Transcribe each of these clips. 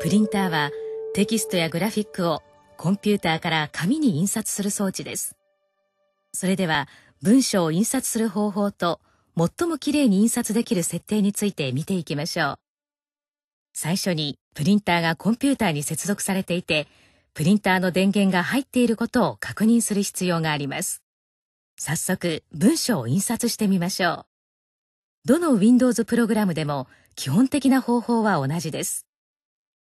プリンターはテキストやグラフィックをコンピューターから紙に印刷する装置です。それでは文章を印刷する方法と最もきれいに印刷できる設定について見ていきましょう。最初にプリンターがコンピューターに接続されていて、プリンターの電源が入っていることを確認する必要があります。早速文章を印刷してみましょう。どの Windows プログラムでも基本的な方法は同じです。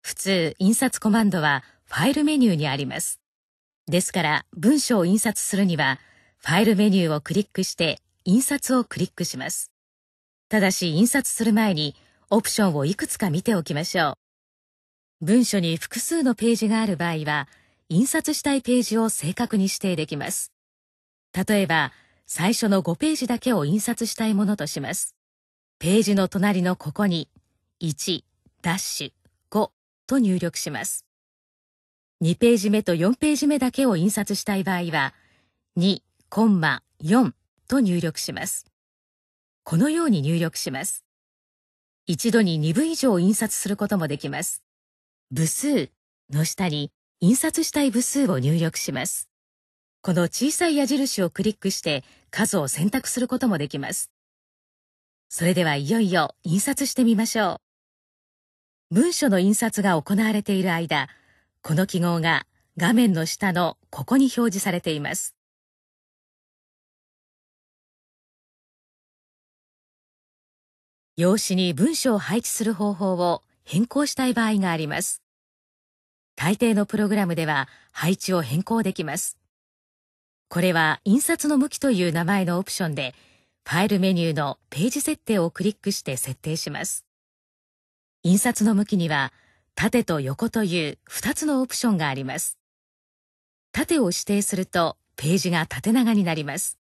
普通、印刷コマンドはファイルメニューにあります。ですから、文章を印刷するには、ファイルメニューをクリックして、印刷をクリックします。ただし、印刷する前に、オプションをいくつか見ておきましょう。文書に複数のページがある場合は、印刷したいページを正確に指定できます。例えば、最初の5ページだけを印刷したいものとします。ページの隣のここに、1、ダッシュ、5と入力します。2ページ目と4ページ目だけを印刷したい場合は、2、コンマ、4と入力します。このように入力します。一度に2部以上印刷することもできます。部数の下に印刷したい部数を入力します。この小さい矢印をクリックして数を選択することもできます。それではいよいよ印刷してみましょう。文書の印刷が行われている間、この記号が画面の下のここに表示されています。用紙に文書を配置する方法を変更したい場合があります。大抵のプログラムでは配置を変更できます。これは印刷の向きという名前のオプションでファイルメニューのページ設定をクリックして設定します。印刷の向きには、縦と横という2つのオプションがあります。縦を指定するとページが縦長になります。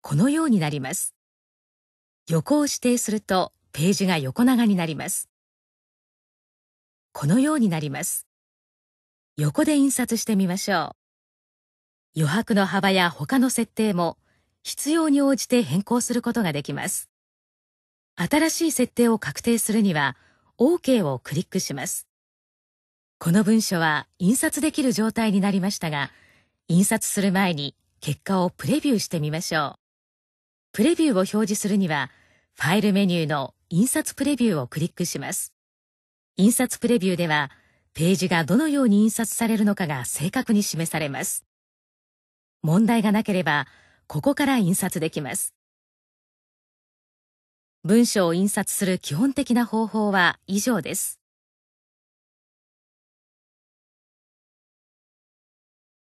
このようになります。横を指定するとページが横長になります。このようになります。横で印刷してみましょう。余白の幅や他の設定も必要に応じて変更することができます。新しい設定を確定するには、OK をクリックします。この文書は印刷できる状態になりましたが、印刷する前に結果をプレビューしてみましょう。プレビューを表示するには、ファイルメニューの印刷プレビューをクリックします。印刷プレビューでは、ページがどのように印刷されるのかが正確に示されます。問題がなければ、ここから印刷できます。文章を印刷する基本的な方法は以上です。